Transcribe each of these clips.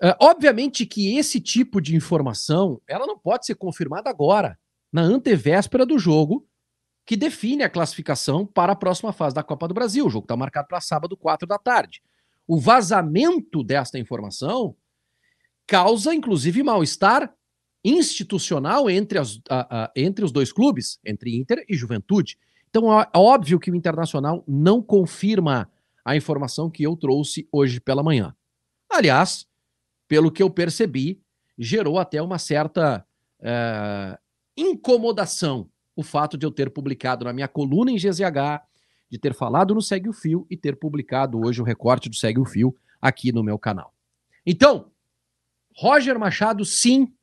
Ah, obviamente que esse tipo de informação ela não pode ser confirmada agora, na antevéspera do jogo que define a classificação para a próxima fase da Copa do Brasil. O jogo está marcado para sábado, 4 da tarde. O vazamento desta informação causa, inclusive, mal-estar institucional entre, as, a, a, entre os dois clubes, entre Inter e Juventude. Então é óbvio que o Internacional não confirma a informação que eu trouxe hoje pela manhã. Aliás, pelo que eu percebi, gerou até uma certa é, incomodação o fato de eu ter publicado na minha coluna em GZH, de ter falado no Segue o Fio e ter publicado hoje o recorte do Segue o Fio aqui no meu canal. Então, Roger Machado, sim,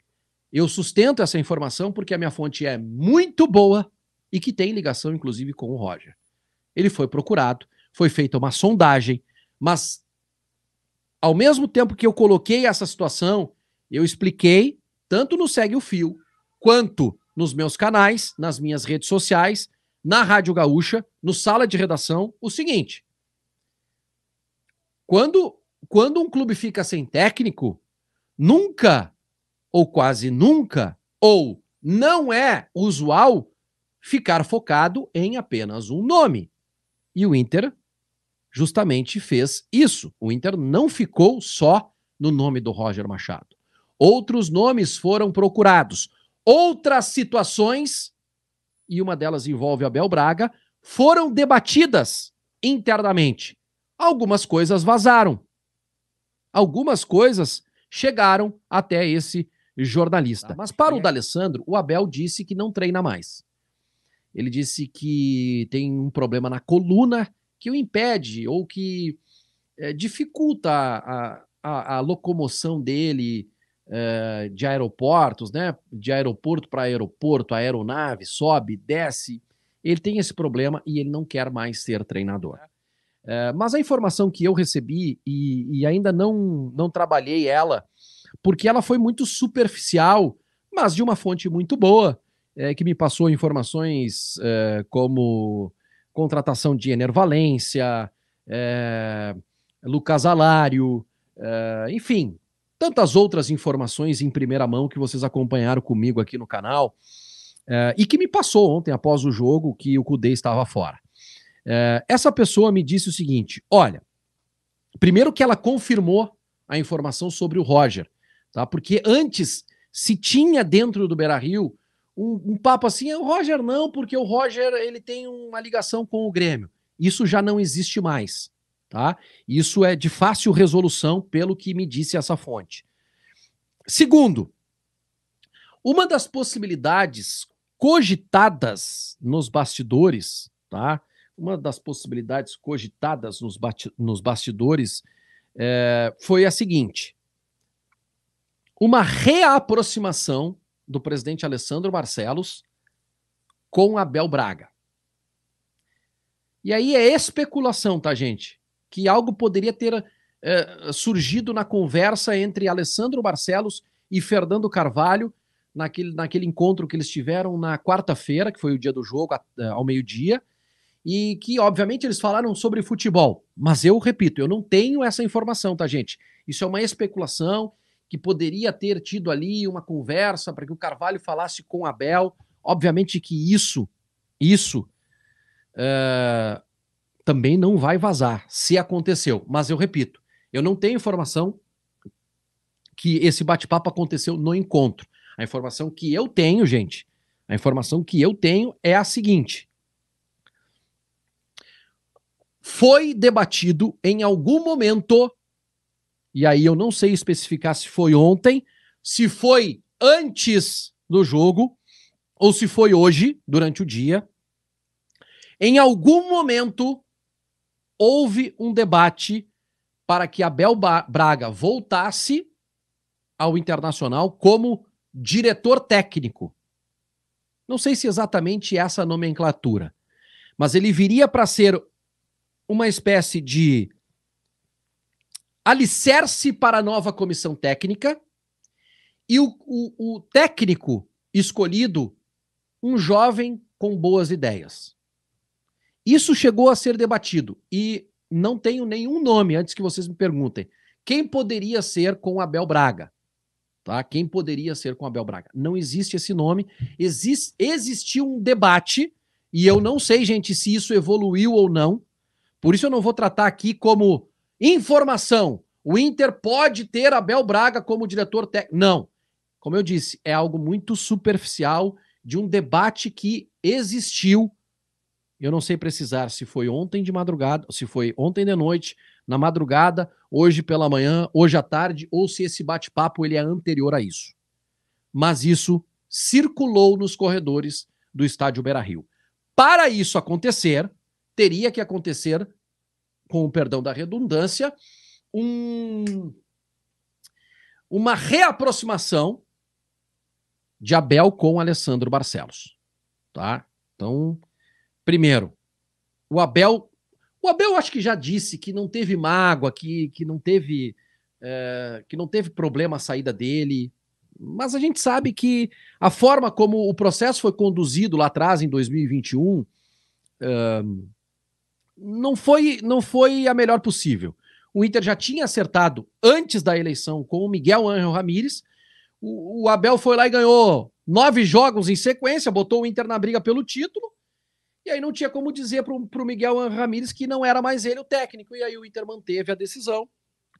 eu sustento essa informação porque a minha fonte é muito boa e que tem ligação, inclusive, com o Roger. Ele foi procurado, foi feita uma sondagem, mas ao mesmo tempo que eu coloquei essa situação, eu expliquei, tanto no Segue o Fio, quanto nos meus canais, nas minhas redes sociais, na Rádio Gaúcha, no Sala de Redação, o seguinte. Quando, quando um clube fica sem técnico, nunca, ou quase nunca, ou não é usual ficar focado em apenas um nome. E o Inter justamente fez isso. O Inter não ficou só no nome do Roger Machado. Outros nomes foram procurados, outras situações, e uma delas envolve Abel Braga, foram debatidas internamente. Algumas coisas vazaram. Algumas coisas chegaram até esse jornalista. Tá, mas para o é D'Alessandro, o Abel disse que não treina mais. Ele disse que tem um problema na coluna que o impede ou que é, dificulta a, a, a, locomoção dele é, de aeroportos, né? De aeroporto para aeroporto, a aeronave sobe, desce. Ele tem esse problema e ele não quer mais ser treinador. É, mas a informação que eu recebi e, e ainda não, não trabalhei ela, porque ela foi muito superficial, mas de uma fonte muito boa, é, que me passou informações é, como contratação de Enervalência, é, Lucas Alário, é, enfim, tantas outras informações em primeira mão que vocês acompanharam comigo aqui no canal é, e que me passou ontem após o jogo que o Cudê estava fora. É, essa pessoa me disse o seguinte: olha, primeiro que ela confirmou a informação sobre o Roger, tá? Porque antes se tinha dentro do Beira Rio um, um papo assim, é o Roger não, porque o Roger ele tem uma ligação com o Grêmio. Isso já não existe mais, tá? Isso é de fácil resolução, pelo que me disse essa fonte. Segundo, uma das possibilidades cogitadas nos bastidores, tá? Uma das possibilidades cogitadas nos, nos bastidores é, foi a seguinte: uma reaproximação do presidente Alessandro Barcelos com Abel Braga. E aí é especulação, tá, gente? Que algo poderia ter eh, surgido na conversa entre Alessandro Barcelos e Fernando Carvalho naquele, naquele encontro que eles tiveram na quarta-feira, que foi o dia do jogo, eh, ao meio-dia, e que, obviamente, eles falaram sobre futebol. Mas eu repito, eu não tenho essa informação, tá, gente? Isso é uma especulação, que poderia ter tido ali uma conversa para que o Carvalho falasse com Abel. Obviamente que isso, isso uh, também não vai vazar, se aconteceu. Mas eu repito, eu não tenho informação que esse bate-papo aconteceu no encontro. A informação que eu tenho, gente, a informação que eu tenho é a seguinte: foi debatido em algum momento e aí eu não sei especificar se foi ontem, se foi antes do jogo ou se foi hoje, durante o dia. Em algum momento houve um debate para que Abel Braga voltasse ao Internacional como diretor técnico. Não sei se exatamente essa nomenclatura, mas ele viria para ser uma espécie de alicerce para a nova comissão técnica e o, o, o técnico escolhido, um jovem com boas ideias. Isso chegou a ser debatido e não tenho nenhum nome antes que vocês me perguntem. Quem poderia ser com Abel Braga? Tá? Quem poderia ser com Abel Braga? Não existe esse nome. Existe, existiu um debate e eu não sei, gente, se isso evoluiu ou não. Por isso eu não vou tratar aqui como Informação: o Inter pode ter Abel Braga como diretor técnico. Não. Como eu disse, é algo muito superficial de um debate que existiu. Eu não sei precisar se foi ontem de madrugada, se foi ontem de noite, na madrugada, hoje pela manhã, hoje à tarde, ou se esse bate-papo ele é anterior a isso. Mas isso circulou nos corredores do estádio Beira-Rio. Para isso acontecer, teria que acontecer com o perdão da redundância, um, uma reaproximação de Abel com Alessandro Barcelos. Tá? Então, primeiro, o Abel. O Abel acho que já disse que não teve mágoa, que, que não teve. É, que não teve problema a saída dele, mas a gente sabe que a forma como o processo foi conduzido lá atrás, em 2021, não foi, não foi a melhor possível. O Inter já tinha acertado antes da eleição com o Miguel Ángel Ramírez. O, o Abel foi lá e ganhou nove jogos em sequência, botou o Inter na briga pelo título. E aí não tinha como dizer para o Miguel Ángel Ramírez que não era mais ele o técnico. E aí o Inter manteve a decisão,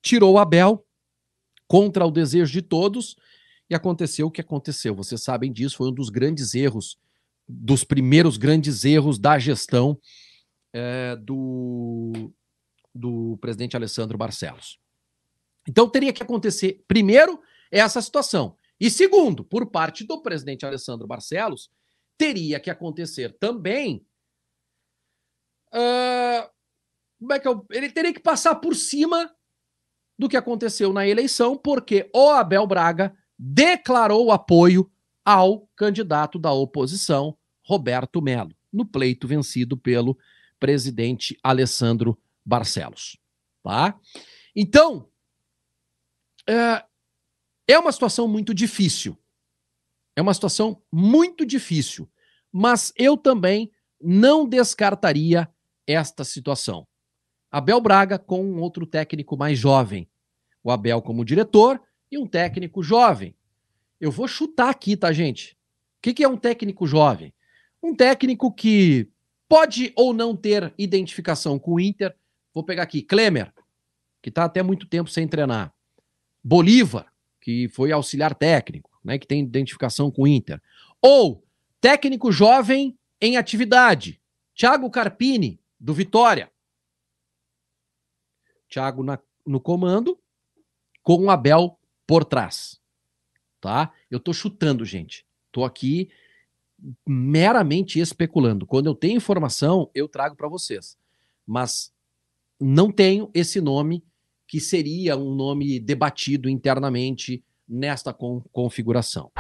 tirou o Abel contra o desejo de todos. E aconteceu o que aconteceu. Vocês sabem disso, foi um dos grandes erros, dos primeiros grandes erros da gestão é, do, do presidente Alessandro Barcelos. Então teria que acontecer, primeiro, essa situação. E segundo, por parte do presidente Alessandro Barcelos, teria que acontecer também. Uh, como é que eu, ele teria que passar por cima do que aconteceu na eleição, porque o Abel Braga declarou apoio ao candidato da oposição, Roberto Melo, no pleito vencido pelo presidente Alessandro Barcelos. Tá? Então, é, é uma situação muito difícil. É uma situação muito difícil. Mas eu também não descartaria esta situação. Abel Braga com um outro técnico mais jovem. O Abel como diretor e um técnico jovem. Eu vou chutar aqui, tá, gente? O que, que é um técnico jovem? Um técnico que pode ou não ter identificação com o Inter. Vou pegar aqui Klemer, que está até muito tempo sem treinar. Bolívar, que foi auxiliar técnico, né, que tem identificação com o Inter. Ou técnico jovem em atividade. Thiago Carpini, do Vitória. Thiago na, no comando, com o Abel por trás. Tá? Eu tô chutando, gente. Tô aqui meramente especulando. Quando eu tenho informação, eu trago para vocês. Mas não tenho esse nome que seria um nome debatido internamente nesta con configuração.